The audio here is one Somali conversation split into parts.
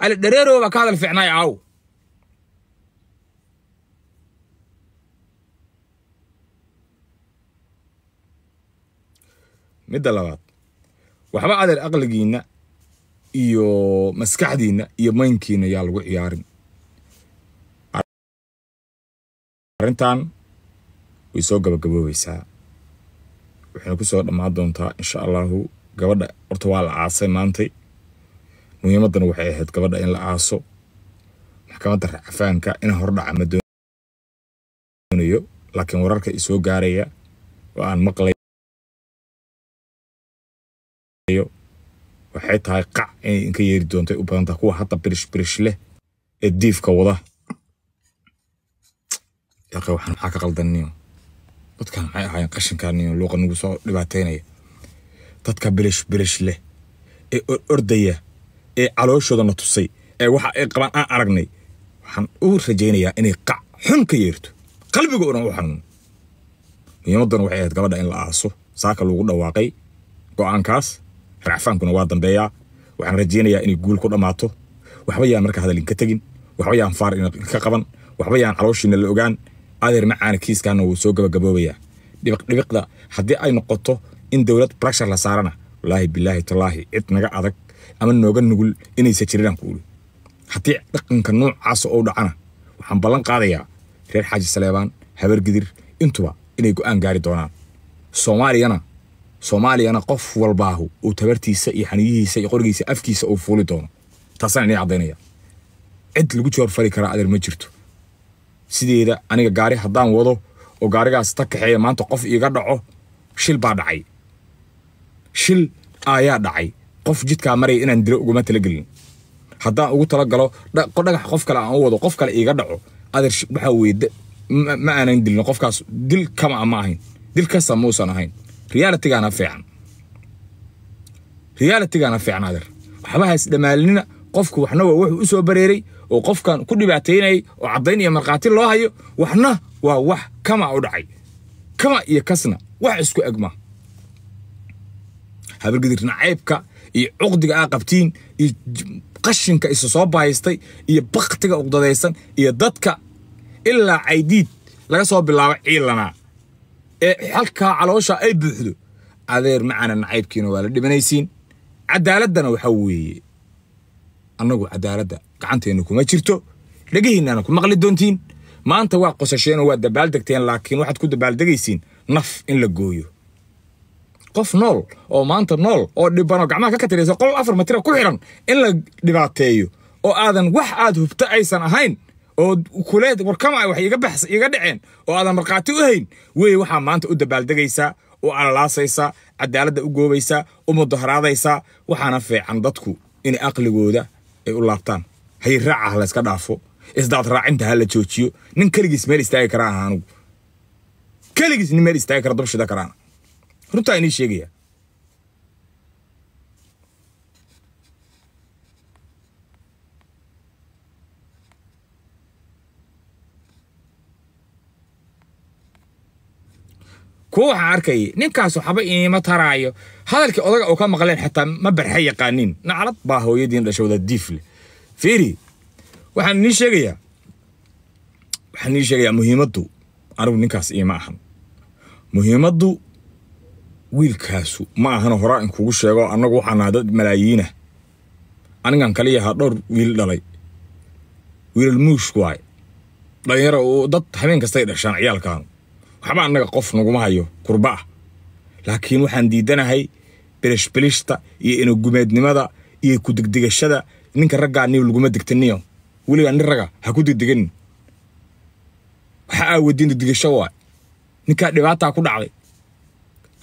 ali dhareerow ka hadal ficnaay caaw midda labaad waxba adeer aqligiinna iyo maskaxdiinna iyo maynkiinna yaa lagu ciyaarin arrintan way soo gabagaboobaysaa waxayna ku soo dhammaan doontaa insha allahu gabadha horta waa la caasay maantay muhiimadana waxay ahayd gabadha in la aaso maxkamadda racafaanka in hordhaca ma doonayo laakiin wararka i soo gaaraya oo aan maqlayo waxay tahay qac inay inka yeeri doontay u badan kuwa hadda birish birish leh ee diifka wada yaqe ka qaldannio dadkan maxay ahaayeen qashinkaaniyo luuqa nagu soo dhibaataynaya dadka birish birish leh ee ordaya ee calooshoodana tusay ee waxa ay qabaan aan aragnay waxaan u rajaynayaa inay qac xun ka yeerto qalbigoona u xanuuno muhiimadduna waxay ahayd gabadha in la aaso saaka lagu dhawaaqay go-aankaas racfaankuna waa dambeeyaa waxaan rajaynayaa inay guul ku dhammaato waxba yaan marka hadalinka tegin waxba yaan faar ka qaban waxba yaan calooshiina la ogaan adeer macaana kiiskaana wuu soo gabagaboobayaa dhibiqdhibiqda haddii ay noqoto in dowlad brashar la saarana walaahi bilaahi tallaahi cid naga adag ama nooga nugul inaysan jirinaan ku uli haddii dhaqanka noocaas ou dhacana waxaan ballan qaadayaa reer xaaji saleebaan habargidir intuba inay go-aan gaari doonaan soomaaliyana soomaaliyana qof walbaahu uu tabartiisa iyo xaniyihiisa iyo qorigiisa afkiisa uu fuuli doono taasaan inii caddaynaya cid lagu jawaab fari karaa adeer ma jirto sideeda aniga gaari haddaan wado oo gaarigaas ta kaxeeya maanta qof iiga dhaco shil baa dhacay shil ayaa dhacay qof jidkaa maraya inaan dilo uguma talagelin haddaan ugu talagalo dhagax qof kale aan u wado qof kale iiga dhaco adeer waxaa weye ma aanan dilin qofkaas dil kama ma ahayn dil kasta muusan ahayn realitygaana fiican realitygaana fiican adeer waxbahaas dhammaalnina qofku waxna waa wuxuu u soo bareeray oo qofkan ku dhibaateynayay oo caddayn iyo markhaati loo hayo waxna waa wax kama u dhacay kama iyo kasna wax isku egma habargidirna caybka iyo cuqdiga aa qabtiin iyo qashinka isu soo bahaystay iyo baktiga uqdadaysan iyo dadka ilaa caydiid laga soo bilaabo ciilanaa ee halkaa caloosha ay buuxdo adeer macana nacaybkiina waa la dhibanaysiin cadaaladdana waxaa weeye annagu cadaaladda gacanteenna kuma jirto dhegihiinana ku maqli doontiin maanta waa qosasheen oo waa dabaaldegteen laakiin waxaad ku dabaaldegaysiin naf in la gooyo qof nool oo maanta nool oo dhibanoo gacmaha ka katiraysa qol afar matira ku xiran in la dhibaateeyo oo aadan wax aad hubto aysan ahayn oo kuleed warkama wax iga dhaceen oo aadan markhaati u hayn wey waxaa maanta u dabaaldegaysaa u alalaasaysaa cadaaladda u goobaysaa u mudaharaadaysaa waxaana fiican dadku in aqligooda ay u laabtaan hay raaca ha layska dhaafo isdaad raacinta ha la joojiyo nin keligiis meel istaagi karaan aha anugu keligiis nin meel istaagi kara dab shida karaana runtaa inii sheegaya kuwa waxaan arkayay ninkaas waxba iima taraayo hadalkii odaga oo ka maqleen xataa ma barxa yaqaaniin naclad baa hooyadiin dhasha wada diifle fiiri waxaan inii sheegayaa waxaan inii sheegayaa muhiimaddu anigu ninkaas iima ahan muhiimaddu wiilkaasu ma ahana horaa inkugu sheego annagu waxaan nahay dad malaayiinah anigan kali dhowr wiil dhalay wiilal muush waay dhalinyaro dad habeen kastay dhashaan ciyaalkaanu waxba annaga qof naguma hayo kurba ah laakiin waxaan diidanahay belishbilishta iyo inagumeednimada iyo ku-degdegashada ninka raggaa niw laguma degtaniyo weligaa nin raga ha ku degdeganin waxaa aawadin degdegasho waay ninkaa dhibaataa ku dhacday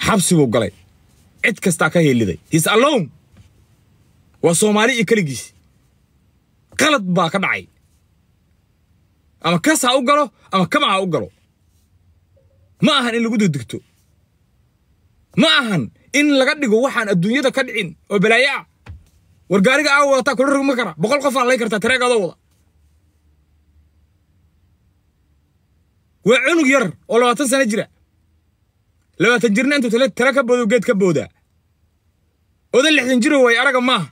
xabsibuu galay cid kastaa ka heeliday his alon waa soomaali iyo keligiis qalad baa ka dhacay ama kas ha u galo ama kama ha u galo ma ahan in lagu degdegto ma ahan in laga dhigo waxaan adduunyada ka dhicin oo balaayo ah wargaariga aa wadataa kula rogma kara boqol qofaa lay kartaa tareegaadoo wada waa cunug yar oo labaatan sane jira labaatan jirna intuu tale ka boodo geed ka booda odan lixdan jiro way araga maaha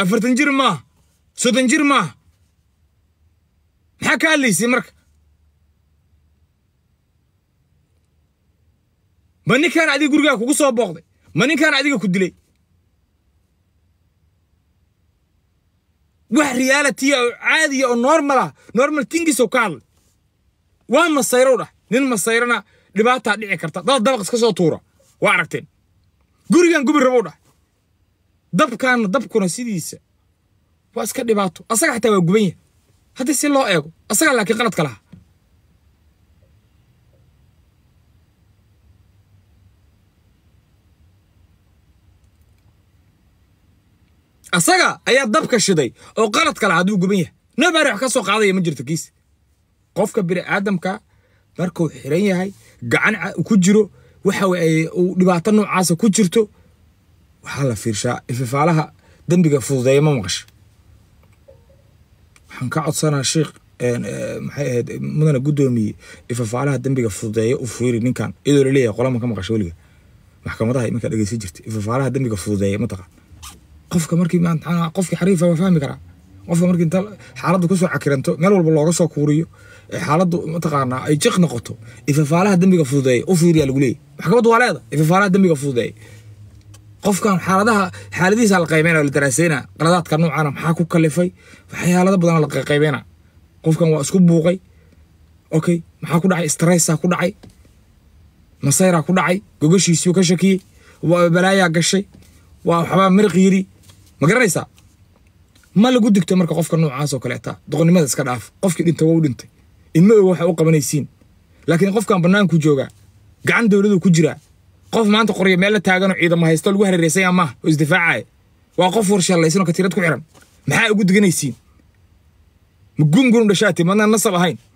afartan jir maaha soddon jir maaha maxaa ka hadlaysay marka ma ninkaan adiga gurigaa kugu soo booqday ma ninkaan adiga ku dilay wax reaality oo caadiya oo normal normal tingiisoo ka hadlay waa masayro dhah nin masayrana dhibaataa dhici karta dad dabaq iska soo tuura waa aragteen gurigan gubi rabou dhahay dabkaana dabkuna sidiisa waa iska dhibaato asaga xataa waa guban yahay haddii si loo eego asagaa laakiin qaladka lahaa asaga ayaa dabka shiday oo qaladka lahaa hadduu guban yahay nabaari wax ka soo qaadaya ma jirto kiis qofka bini aadamka markuu xiran yahay gacan ku jiro waxa dhibaato noocaasa ku jirto waxaa la fiirshaa ififaalaha dembiga fududeeya ma maqasha waxaan ka codsanaa sheekh eh, maxay ahayd mudane guddoomiye ifafaalaha dembiga fududeeya u fiiri ninkan iyadoo la leeyahay qolama ka maqasho weliga maxkamadaha iminkaa dhegeysan jirta ifafaalaha dembiga fududeeya mataqaan qofka markii qofkii xariifa waa fahmi karaa qofka marka inta xaaladdu kusoo cakiranto meel walba looga soo kuuriyo ee xaaladdu mataqaanaa ay jiq noqoto ifafaalaha dembiga fududeeya u fiiriyaa lagu leeyay maxkamaddu waa leeda ifafaalaha dembiga fududeeya qofkan xaaladaha xaaladihiisa la qaybeynaya la daraaseyna qaladaadka noocana ah, maxaa ku kalifay waxyaalada badan la qaybeynaa qofkan waa isku buuqay okay maxaa ku dhacay stressaa ku dhacay masayraa ku dhacay gogashiisiu ka shakiyey waa balaayaa gashay waa waxbaa miriq yiri ma garanaysaa ma lagu digto marka qofka noocaas kaleeta doqonimada iska dhaaf qofkii dhinta waa u dhintay idma og waxa u qabanaysiin laakiin qofkan bannaanku joogaa gacan dowladu ku jiraa qof maanta qoryo meel la taagano ciidamo haysto lagu hareeraysaya maaha oo isdifaacaya waa qof warshallaysanoo katiirad ku xiran maxaa ugu diganaysiin ma gungun dhashaati madnaan nasab ahayn